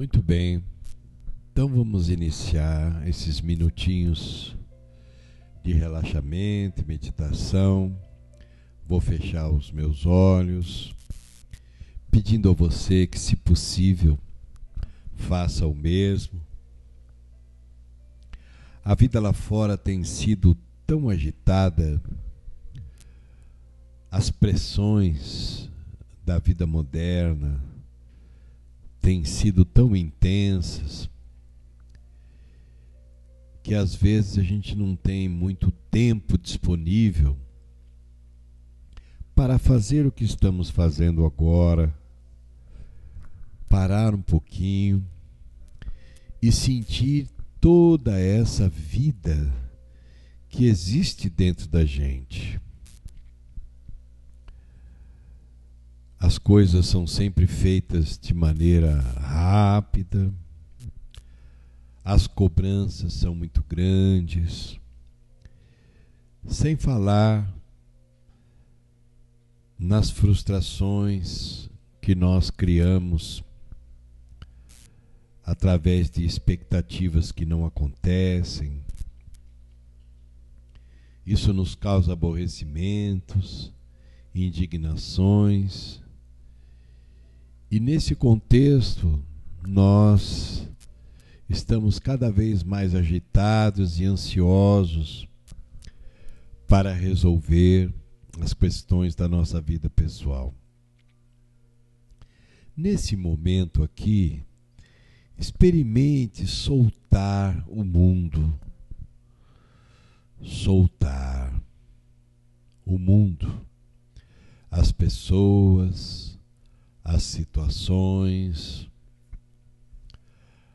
Muito bem, então vamos iniciar esses minutinhos de relaxamento, meditação. Vou fechar os meus olhos, pedindo a você que, se possível, faça o mesmo. A vida lá fora tem sido tão agitada, as pressões da vida moderna, têm sido tão intensas que às vezes a gente não tem muito tempo disponível para fazer o que estamos fazendo agora, parar um pouquinho e sentir toda essa vida que existe dentro da gente. as coisas são sempre feitas de maneira rápida, as cobranças são muito grandes, sem falar nas frustrações que nós criamos através de expectativas que não acontecem. Isso nos causa aborrecimentos, indignações e nesse contexto, nós estamos cada vez mais agitados e ansiosos para resolver as questões da nossa vida pessoal. Nesse momento aqui, experimente soltar o mundo. Soltar o mundo, as pessoas, as situações,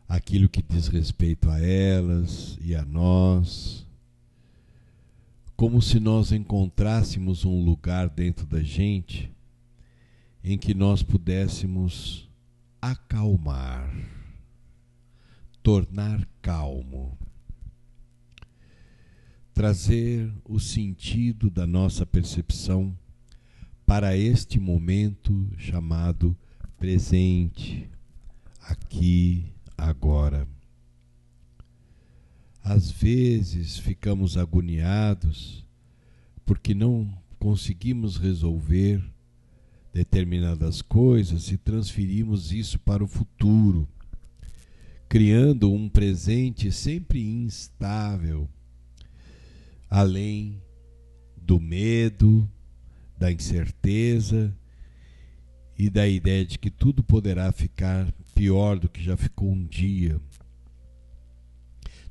aquilo que diz respeito a elas e a nós, como se nós encontrássemos um lugar dentro da gente em que nós pudéssemos acalmar, tornar calmo, trazer o sentido da nossa percepção para este momento chamado presente, aqui, agora. Às vezes ficamos agoniados porque não conseguimos resolver determinadas coisas e transferimos isso para o futuro, criando um presente sempre instável, além do medo, da incerteza e da ideia de que tudo poderá ficar pior do que já ficou um dia.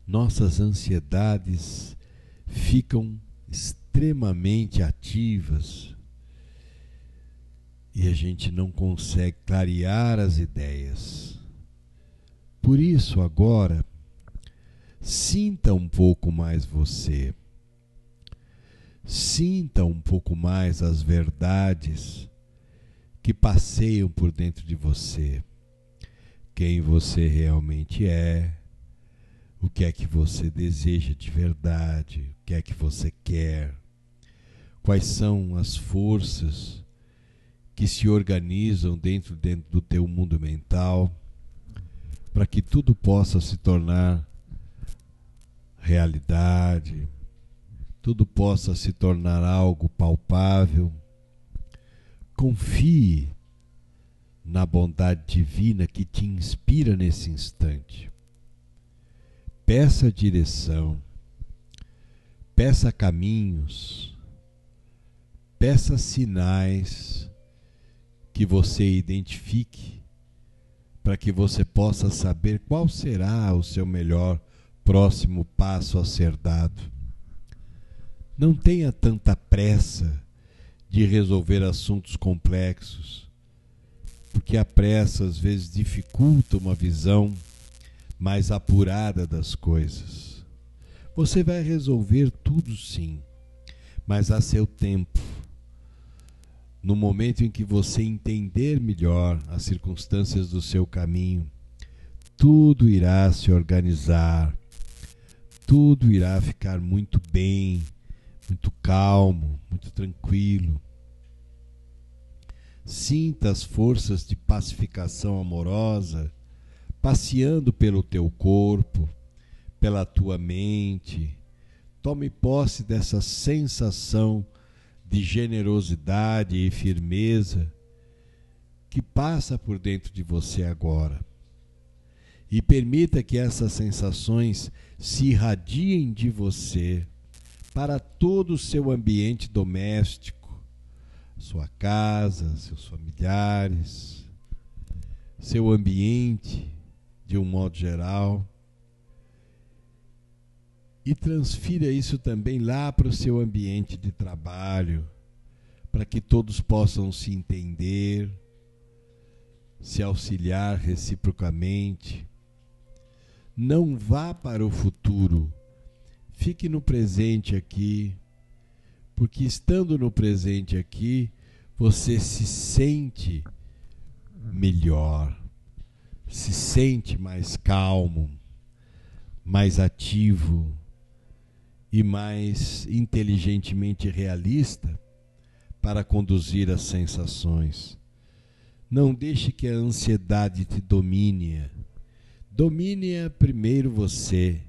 Nossas ansiedades ficam extremamente ativas e a gente não consegue clarear as ideias. Por isso, agora, sinta um pouco mais você Sinta um pouco mais as verdades que passeiam por dentro de você. Quem você realmente é, o que é que você deseja de verdade, o que é que você quer, quais são as forças que se organizam dentro, dentro do teu mundo mental, para que tudo possa se tornar realidade, tudo possa se tornar algo palpável. Confie na bondade divina que te inspira nesse instante. Peça direção, peça caminhos, peça sinais que você identifique para que você possa saber qual será o seu melhor próximo passo a ser dado. Não tenha tanta pressa de resolver assuntos complexos, porque a pressa às vezes dificulta uma visão mais apurada das coisas. Você vai resolver tudo sim, mas a seu tempo. No momento em que você entender melhor as circunstâncias do seu caminho, tudo irá se organizar, tudo irá ficar muito bem muito calmo, muito tranquilo. Sinta as forças de pacificação amorosa passeando pelo teu corpo, pela tua mente. Tome posse dessa sensação de generosidade e firmeza que passa por dentro de você agora. E permita que essas sensações se irradiem de você para todo o seu ambiente doméstico, sua casa, seus familiares, seu ambiente de um modo geral. E transfira isso também lá para o seu ambiente de trabalho, para que todos possam se entender, se auxiliar reciprocamente. Não vá para o futuro Fique no presente aqui, porque estando no presente aqui, você se sente melhor, se sente mais calmo, mais ativo e mais inteligentemente realista para conduzir as sensações. Não deixe que a ansiedade te domine. Domine primeiro você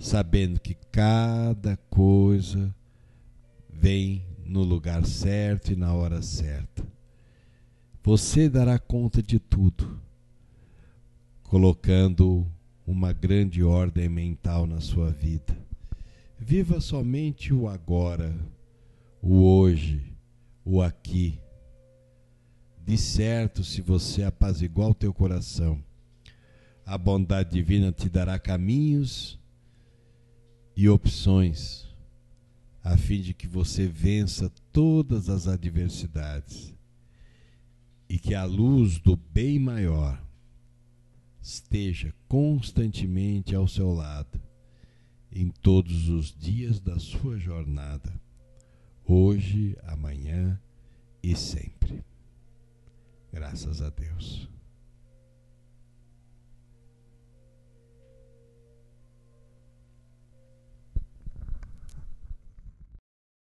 sabendo que cada coisa vem no lugar certo e na hora certa. Você dará conta de tudo, colocando uma grande ordem mental na sua vida. Viva somente o agora, o hoje, o aqui. De certo, se você apaziguar o teu coração, a bondade divina te dará caminhos e opções, a fim de que você vença todas as adversidades e que a luz do bem maior esteja constantemente ao seu lado em todos os dias da sua jornada, hoje, amanhã e sempre. Graças a Deus.